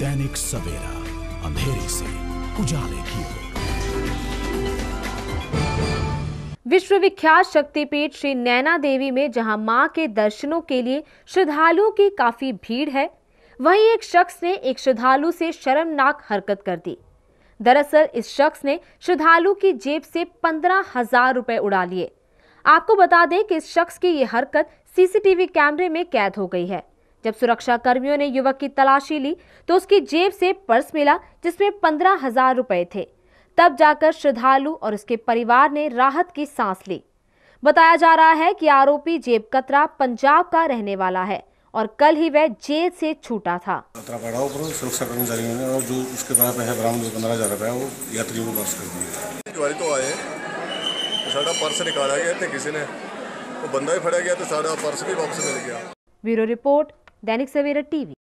दैनिक सवेरा अंधेरे से उजाले की ओर विख्यात शक्तिपीठ श्री नैना देवी में जहां मां के दर्शनों के लिए श्रद्धालुओं की काफी भीड़ है वहीं एक शख्स ने एक श्रद्धालु से शर्मनाक हरकत कर दी दरअसल इस शख्स ने श्रद्धालु की जेब से पंद्रह हजार रुपए उड़ा लिए आपको बता दें कि इस शख्स की ये हरकत सीसीटीवी कैमरे में कैद हो गई है जब सुरक्षा कर्मियों ने युवक की तलाशी ली तो उसकी जेब से पर्स मिला जिसमें पंद्रह हजार रुपए थे तब जाकर श्रद्धालु और उसके परिवार ने राहत की सांस ली बताया जा रहा है कि आरोपी जेब कतरा पंजाब का रहने वाला है और कल ही वह जेल से छूटा था सुरक्षा ने और जो उसके तो बंदा ही गया तो सारा पर्स भी वापस मिल गया ब्यूरो रिपोर्ट दैनिक सवेरा टीवी